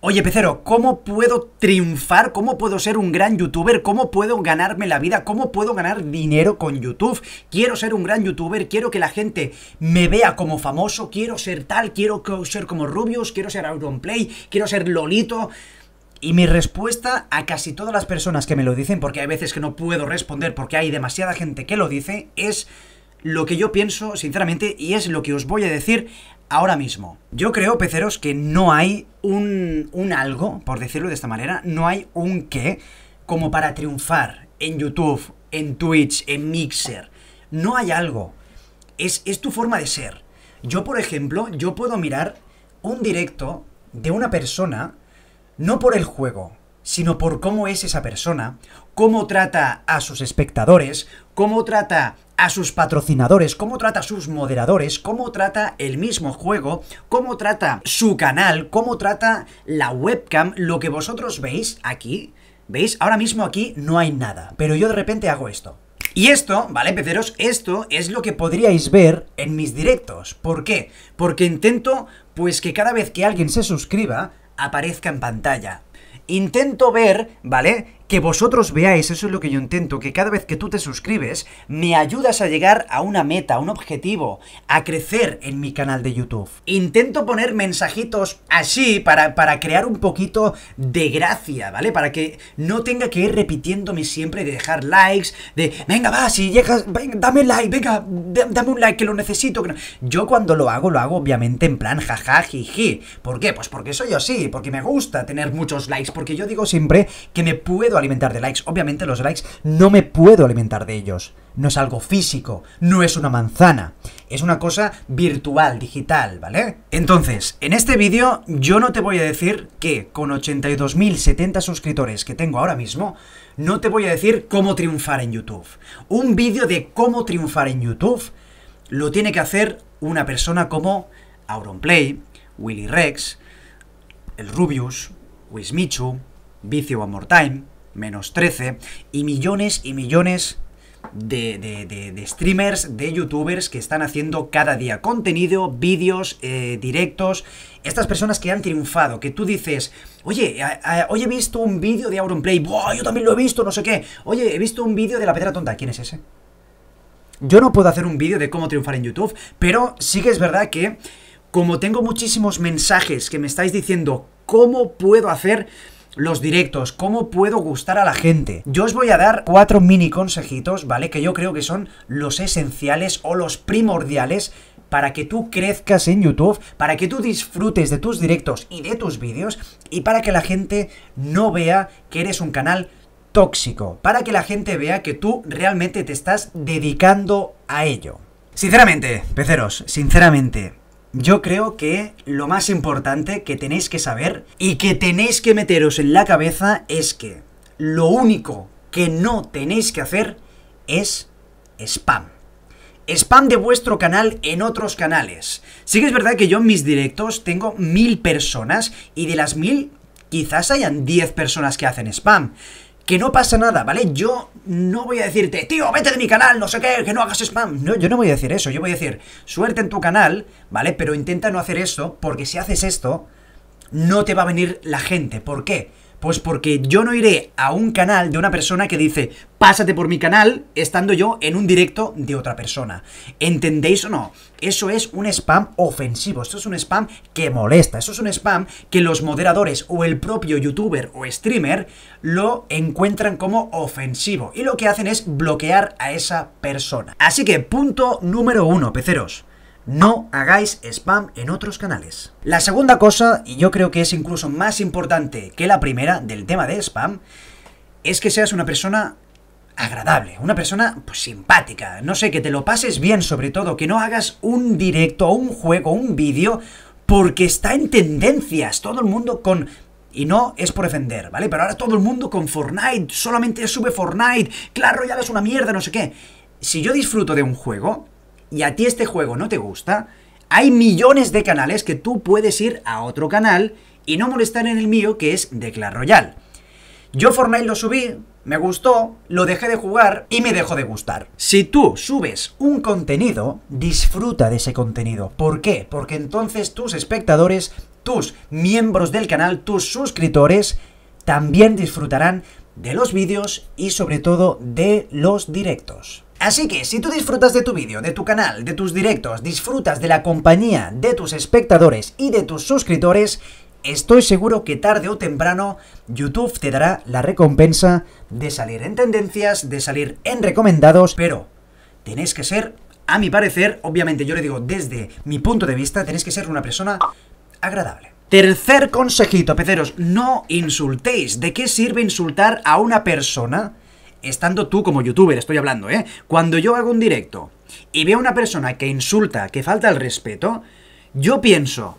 Oye, Pecero, ¿cómo puedo triunfar? ¿Cómo puedo ser un gran youtuber? ¿Cómo puedo ganarme la vida? ¿Cómo puedo ganar dinero con YouTube? Quiero ser un gran youtuber, quiero que la gente me vea como famoso, quiero ser tal, quiero ser como Rubius, quiero ser Play, quiero ser Lolito. Y mi respuesta a casi todas las personas que me lo dicen, porque hay veces que no puedo responder porque hay demasiada gente que lo dice, es lo que yo pienso, sinceramente, y es lo que os voy a decir ahora mismo. Yo creo, peceros, que no hay un, un algo, por decirlo de esta manera, no hay un qué como para triunfar en YouTube, en Twitch, en Mixer. No hay algo. Es, es tu forma de ser. Yo, por ejemplo, yo puedo mirar un directo de una persona no por el juego, sino por cómo es esa persona, cómo trata a sus espectadores, cómo trata a sus patrocinadores, cómo trata a sus moderadores, cómo trata el mismo juego, cómo trata su canal, cómo trata la webcam, lo que vosotros veis aquí. ¿Veis? Ahora mismo aquí no hay nada, pero yo de repente hago esto. Y esto, ¿vale, peceros? Esto es lo que podríais ver en mis directos. ¿Por qué? Porque intento, pues, que cada vez que alguien se suscriba, aparezca en pantalla intento ver, ¿vale? que vosotros veáis, eso es lo que yo intento, que cada vez que tú te suscribes, me ayudas a llegar a una meta, a un objetivo, a crecer en mi canal de YouTube. Intento poner mensajitos así para, para crear un poquito de gracia, ¿vale? Para que no tenga que ir repitiéndome siempre de dejar likes, de, venga, va, si llegas, dame like, venga, dame un like que lo necesito. Yo cuando lo hago, lo hago obviamente en plan jaja, jiji. ¿Por qué? Pues porque soy así, porque me gusta tener muchos likes, porque yo digo siempre que me puedo alimentar de likes. Obviamente los likes no me puedo alimentar de ellos. No es algo físico, no es una manzana. Es una cosa virtual, digital, ¿vale? Entonces, en este vídeo yo no te voy a decir que con 82.070 suscriptores que tengo ahora mismo, no te voy a decir cómo triunfar en YouTube. Un vídeo de cómo triunfar en YouTube lo tiene que hacer una persona como Auronplay, Willy Rex, el Rubius, Wismichu, Vicio One More Time, menos 13, y millones y millones de, streamers, de youtubers que están haciendo cada día contenido, vídeos, eh, directos. Estas personas que han triunfado, que tú dices, oye, hoy he visto un vídeo de Auronplay, Buah, yo también lo he visto, no sé qué. Oye, he visto un vídeo de La Pedra Tonta, ¿quién es ese? Yo no puedo hacer un vídeo de cómo triunfar en YouTube, pero sí que es verdad que como tengo muchísimos mensajes que me estáis diciendo cómo puedo hacer los directos, cómo puedo gustar a la gente. Yo os voy a dar cuatro mini consejitos, ¿vale? Que yo creo que son los esenciales o los primordiales para que tú crezcas en YouTube, para que tú disfrutes de tus directos y de tus vídeos y para que la gente no vea que eres un canal tóxico, para que la gente vea que tú realmente te estás dedicando a ello. Sinceramente, peceros, sinceramente, yo creo que lo más importante que tenéis que saber y que tenéis que meteros en la cabeza es que lo único que no tenéis que hacer es spam. Spam de vuestro canal en otros canales. Sí que es verdad que yo en mis directos tengo mil personas y de las mil quizás hayan diez personas que hacen spam que no pasa nada, ¿vale? Yo no voy a decirte, tío, vete de mi canal, no sé qué, que no hagas spam. No, yo no voy a decir eso, yo voy a decir, suerte en tu canal, ¿vale? Pero intenta no hacer esto, porque si haces esto, no te va a venir la gente. ¿Por qué? Pues porque yo no iré a un canal de una persona que dice, pásate por mi canal, estando yo en un directo de otra persona. ¿Entendéis o no? Eso es un spam ofensivo, esto es un spam que molesta, eso es un spam que los moderadores o el propio youtuber o streamer lo encuentran como ofensivo y lo que hacen es bloquear a esa persona. Así que punto número uno, peceros. No hagáis spam en otros canales. La segunda cosa, y yo creo que es incluso más importante que la primera del tema de spam, es que seas una persona agradable, una persona pues, simpática, no sé, que te lo pases bien sobre todo, que no hagas un directo, un juego, un vídeo, porque está en tendencias, todo el mundo con... Y no es por defender, ¿vale? Pero ahora todo el mundo con Fortnite, solamente sube Fortnite, claro, ya es una mierda, no sé qué. Si yo disfruto de un juego, y a ti este juego no te gusta, hay millones de canales que tú puedes ir a otro canal y no molestar en el mío que es de Clash Royale. Yo Fortnite lo subí, me gustó, lo dejé de jugar y me dejó de gustar. Si tú subes un contenido, disfruta de ese contenido. ¿Por qué? Porque entonces tus espectadores, tus miembros del canal, tus suscriptores, también disfrutarán de los vídeos y sobre todo de los directos. Así que si tú disfrutas de tu vídeo, de tu canal, de tus directos, disfrutas de la compañía de tus espectadores y de tus suscriptores, estoy seguro que tarde o temprano YouTube te dará la recompensa de salir en tendencias, de salir en recomendados, pero tenéis que ser, a mi parecer, obviamente yo le digo desde mi punto de vista, tenéis que ser una persona agradable. Tercer consejito, peceros, no insultéis. ¿De qué sirve insultar a una persona estando tú como youtuber, estoy hablando, ¿eh? Cuando yo hago un directo y veo a una persona que insulta, que falta el respeto, yo pienso,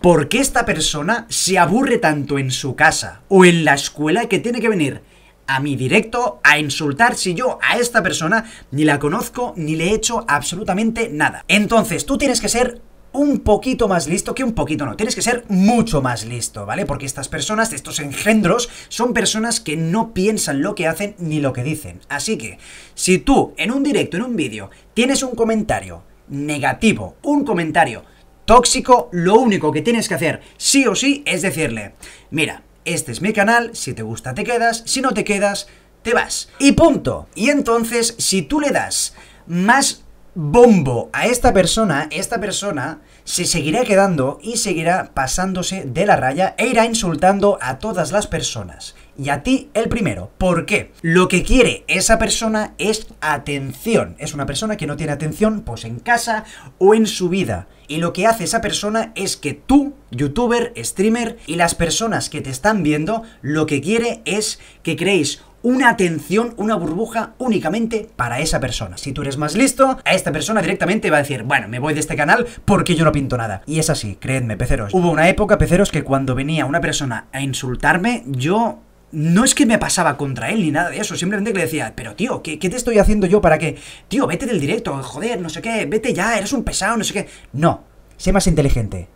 ¿por qué esta persona se aburre tanto en su casa o en la escuela que tiene que venir a mi directo a insultar si yo a esta persona ni la conozco ni le he hecho absolutamente nada? Entonces, tú tienes que ser un poquito más listo, que un poquito no, tienes que ser mucho más listo, ¿vale? Porque estas personas, estos engendros, son personas que no piensan lo que hacen ni lo que dicen. Así que, si tú en un directo, en un vídeo, tienes un comentario negativo, un comentario tóxico, lo único que tienes que hacer sí o sí es decirle, mira, este es mi canal, si te gusta te quedas, si no te quedas, te vas. Y punto. Y entonces, si tú le das más bombo a esta persona, esta persona se seguirá quedando y seguirá pasándose de la raya e irá insultando a todas las personas. Y a ti el primero. ¿Por qué? Lo que quiere esa persona es atención. Es una persona que no tiene atención pues en casa o en su vida. Y lo que hace esa persona es que tú, youtuber, streamer y las personas que te están viendo, lo que quiere es que creéis una atención, una burbuja únicamente para esa persona. Si tú eres más listo, a esta persona directamente va a decir, bueno, me voy de este canal porque yo no pinto nada. Y es así, creedme, peceros. Hubo una época, peceros, que cuando venía una persona a insultarme, yo no es que me pasaba contra él ni nada de eso, simplemente le decía, pero tío, ¿qué, ¿qué, te estoy haciendo yo para que, tío, vete del directo, joder, no sé qué, vete ya, eres un pesado, no sé qué. No, sé más inteligente.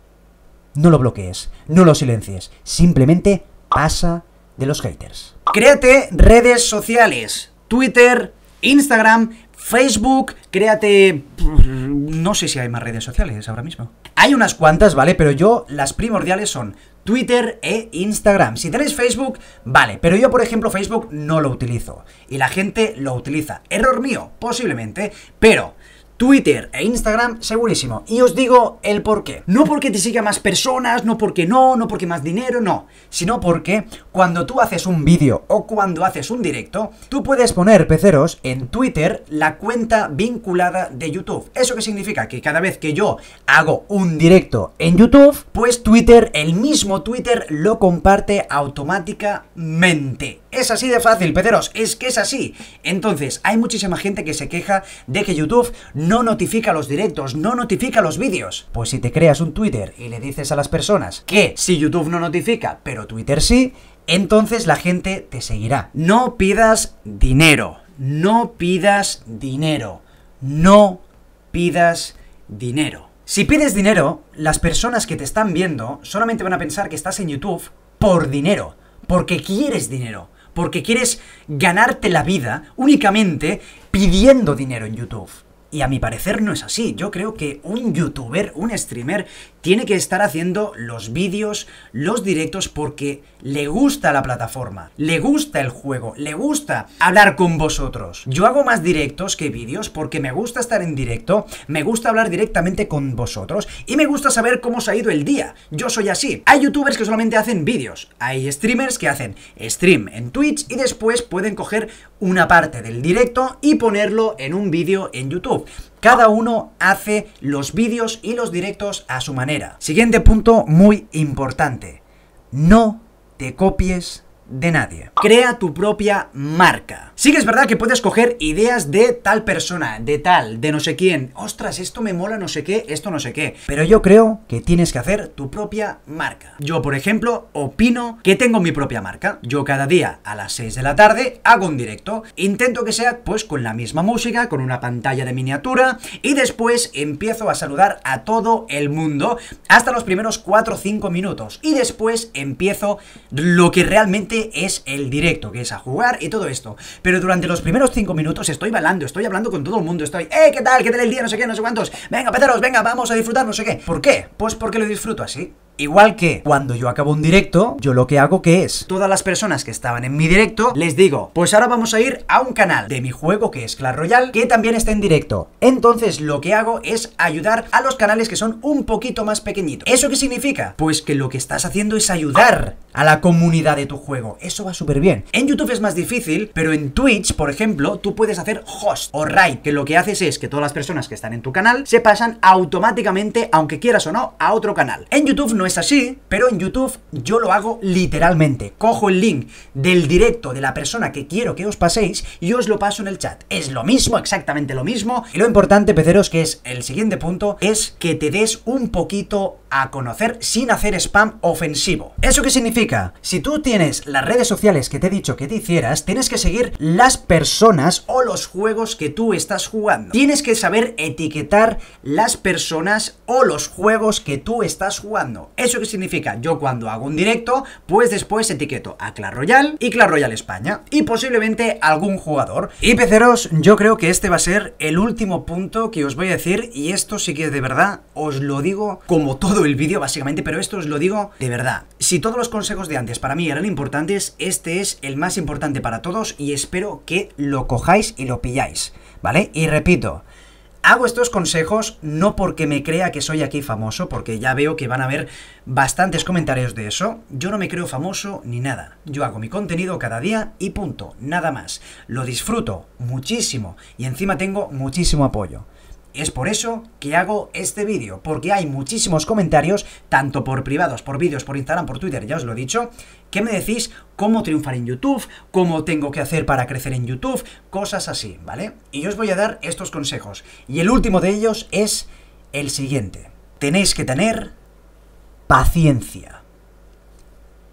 No lo bloquees, no lo silencies, simplemente pasa de los haters. Créate redes sociales, Twitter, Instagram, Facebook, créate... No sé si hay más redes sociales ahora mismo. Hay unas cuantas, ¿vale? Pero yo las primordiales son Twitter e Instagram. Si tenéis Facebook, vale, pero yo por ejemplo Facebook no lo utilizo. Y la gente lo utiliza. Error mío, posiblemente, pero Twitter e Instagram segurísimo. Y os digo el por qué. No porque te siga más personas, no porque no, no porque más dinero, no. Sino porque cuando tú haces un vídeo o cuando haces un directo, tú puedes poner peceros en Twitter la cuenta vinculada de YouTube. ¿Eso que significa? Que cada vez que yo hago un directo en YouTube, pues Twitter, el mismo Twitter, lo comparte automáticamente. Es así de fácil, peceros, es que es así. Entonces, hay muchísima gente que se queja de que YouTube no notifica los directos, no notifica los vídeos. Pues si te creas un Twitter y le dices a las personas que si YouTube no notifica, pero Twitter sí, entonces la gente te seguirá. No pidas dinero, no pidas dinero, no pidas dinero. Si pides dinero, las personas que te están viendo solamente van a pensar que estás en YouTube por dinero, porque quieres dinero, porque quieres ganarte la vida únicamente pidiendo dinero en YouTube. Y a mi parecer no es así. Yo creo que un youtuber, un streamer, tiene que estar haciendo los vídeos, los directos, porque le gusta la plataforma, le gusta el juego, le gusta hablar con vosotros. Yo hago más directos que vídeos porque me gusta estar en directo, me gusta hablar directamente con vosotros y me gusta saber cómo os ha ido el día. Yo soy así. Hay youtubers que solamente hacen vídeos, hay streamers que hacen stream en Twitch y después pueden coger una parte del directo y ponerlo en un vídeo en YouTube. Cada uno hace los vídeos y los directos a su manera. Siguiente punto muy importante. No te copies de nadie. Crea tu propia marca. Sí que es verdad que puedes coger ideas de tal persona, de tal, de no sé quién. Ostras, esto me mola no sé qué, esto no sé qué. Pero yo creo que tienes que hacer tu propia marca. Yo, por ejemplo, opino que tengo mi propia marca. Yo cada día a las 6 de la tarde hago un directo. Intento que sea pues con la misma música, con una pantalla de miniatura y después empiezo a saludar a todo el mundo hasta los primeros 4 o 5 minutos y después empiezo lo que realmente es el directo, que es a jugar y todo esto. Pero durante los primeros 5 minutos estoy balando, estoy hablando con todo el mundo, estoy, ¡eh, qué tal! ¿Qué tal el día? No sé qué, no sé cuántos. Venga, péteros, venga, vamos a disfrutar, no sé qué. ¿Por qué? Pues porque lo disfruto así. Igual que cuando yo acabo un directo, yo lo que hago que es, todas las personas que estaban en mi directo, les digo, pues ahora vamos a ir a un canal de mi juego que es Clash Royale, que también está en directo. Entonces lo que hago es ayudar a los canales que son un poquito más pequeñitos. ¿Eso qué significa? Pues que lo que estás haciendo es ayudar a la comunidad de tu juego. Eso va súper bien. En YouTube es más difícil, pero en Twitch, por ejemplo, tú puedes hacer host o raid, que lo que haces es que todas las personas que están en tu canal se pasan automáticamente, aunque quieras o no, a otro canal. En YouTube no es así, pero en YouTube yo lo hago literalmente. Cojo el link del directo de la persona que quiero que os paséis y os lo paso en el chat. Es lo mismo, exactamente lo mismo. Y lo importante, peceros, que es el siguiente punto, es que te des un poquito a conocer sin hacer spam ofensivo. ¿Eso qué significa? Si tú tienes las redes sociales que te he dicho que te hicieras, tienes que seguir las personas o los juegos que tú estás jugando. Tienes que saber etiquetar las personas o los juegos que tú estás jugando. ¿Eso qué significa? Yo cuando hago un directo, pues después etiqueto a Clash Royale y Clash Royal España y posiblemente algún jugador. Y peceros, yo creo que este va a ser el último punto que os voy a decir y esto sí que de verdad os lo digo como todo el vídeo básicamente, pero esto os lo digo de verdad. Si todos los consejos de antes para mí eran importantes, este es el más importante para todos y espero que lo cojáis y lo pilláis, ¿vale? Y repito, Hago estos consejos no porque me crea que soy aquí famoso, porque ya veo que van a haber bastantes comentarios de eso. Yo no me creo famoso ni nada. Yo hago mi contenido cada día y punto, nada más. Lo disfruto muchísimo y encima tengo muchísimo apoyo. Es por eso que hago este vídeo, porque hay muchísimos comentarios, tanto por privados, por vídeos, por Instagram, por Twitter, ya os lo he dicho, que me decís cómo triunfar en YouTube, cómo tengo que hacer para crecer en YouTube, cosas así, ¿vale? Y yo os voy a dar estos consejos. Y el último de ellos es el siguiente. Tenéis que tener paciencia.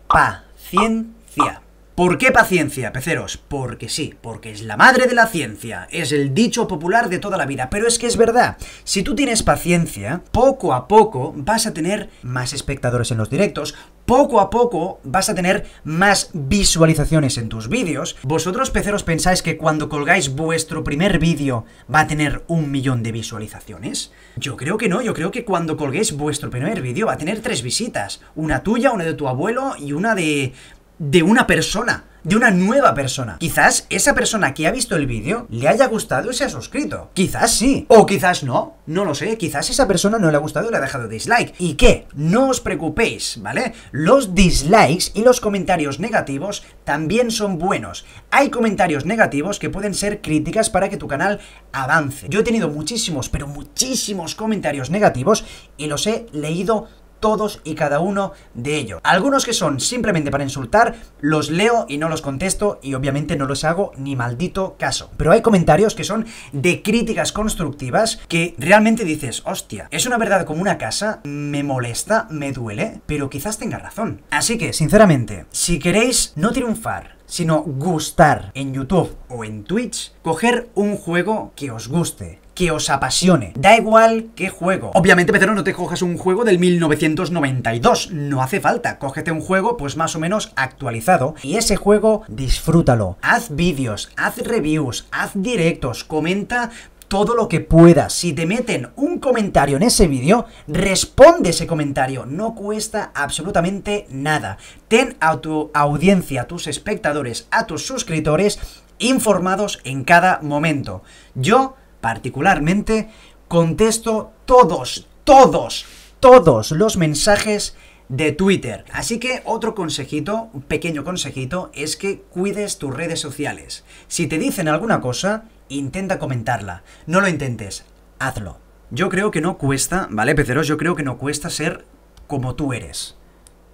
Paciencia. ¿Por qué paciencia, peceros? Porque sí, porque es la madre de la ciencia, es el dicho popular de toda la vida, pero es que es verdad, si tú tienes paciencia, poco a poco vas a tener más espectadores en los directos, poco a poco vas a tener más visualizaciones en tus vídeos. Vosotros, peceros, pensáis que cuando colgáis vuestro primer vídeo va a tener un millón de visualizaciones? Yo creo que no, yo creo que cuando colguéis vuestro primer vídeo va a tener tres visitas, una tuya, una de tu abuelo y una de de una persona, de una nueva persona. Quizás esa persona que ha visto el vídeo le haya gustado y se ha suscrito. Quizás sí, o quizás no, no lo sé, quizás esa persona no le ha gustado y le ha dejado dislike. ¿Y qué? No os preocupéis, ¿vale? Los dislikes y los comentarios negativos también son buenos. Hay comentarios negativos que pueden ser críticas para que tu canal avance. Yo he tenido muchísimos, pero muchísimos comentarios negativos y los he leído todos y cada uno de ellos. Algunos que son simplemente para insultar, los leo y no los contesto y obviamente no los hago ni maldito caso. Pero hay comentarios que son de críticas constructivas que realmente dices, hostia, es una verdad como una casa, me molesta, me duele, pero quizás tenga razón. Así que, sinceramente, si queréis no triunfar, sino gustar en YouTube o en Twitch, coger un juego que os guste, que os apasione. Da igual qué juego. Obviamente, Pedro, no te cojas un juego del 1992. No hace falta. Cógete un juego, pues más o menos actualizado. Y ese juego, disfrútalo. Haz vídeos, haz reviews, haz directos, comenta todo lo que puedas. Si te meten un comentario en ese vídeo, responde ese comentario. No cuesta absolutamente nada. Ten a tu audiencia, a tus espectadores, a tus suscriptores informados en cada momento. Yo Particularmente, contesto todos, todos, todos los mensajes de Twitter. Así que otro consejito, un pequeño consejito, es que cuides tus redes sociales. Si te dicen alguna cosa, intenta comentarla. No lo intentes, hazlo. Yo creo que no cuesta, ¿vale, peceros? Yo creo que no cuesta ser como tú eres.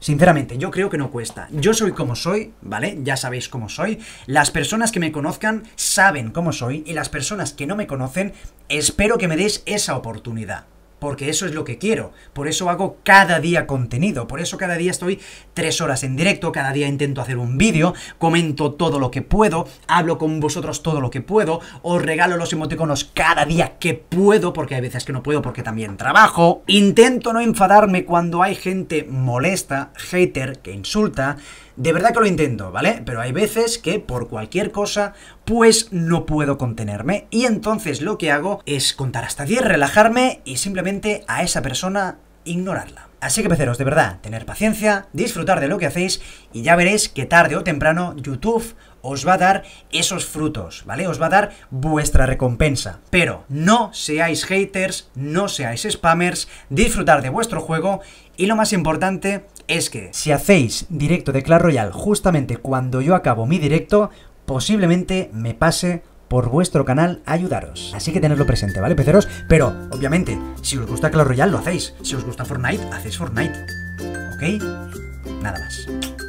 Sinceramente, yo creo que no cuesta. Yo soy como soy, ¿vale? Ya sabéis cómo soy. Las personas que me conozcan saben cómo soy y las personas que no me conocen espero que me des esa oportunidad porque eso es lo que quiero. Por eso hago cada día contenido, por eso cada día estoy tres horas en directo, cada día intento hacer un vídeo, comento todo lo que puedo, hablo con vosotros todo lo que puedo, os regalo los emoticonos cada día que puedo, porque hay veces que no puedo porque también trabajo. Intento no enfadarme cuando hay gente molesta, hater, que insulta, de verdad que lo intento, ¿vale? Pero hay veces que por cualquier cosa, pues no puedo contenerme. Y entonces lo que hago es contar hasta 10, relajarme y simplemente a esa persona ignorarla. Así que peceros, de verdad, tener paciencia, disfrutar de lo que hacéis y ya veréis que tarde o temprano YouTube os va a dar esos frutos, ¿vale? Os va a dar vuestra recompensa. Pero no seáis haters, no seáis spammers, disfrutar de vuestro juego y lo más importante, es que si hacéis directo de Clash Royale justamente cuando yo acabo mi directo, posiblemente me pase por vuestro canal a ayudaros. Así que tenedlo presente, ¿vale, peceros? Pero, obviamente, si os gusta Clash Royale, lo hacéis. Si os gusta Fortnite, hacéis Fortnite. ¿Ok? Nada más.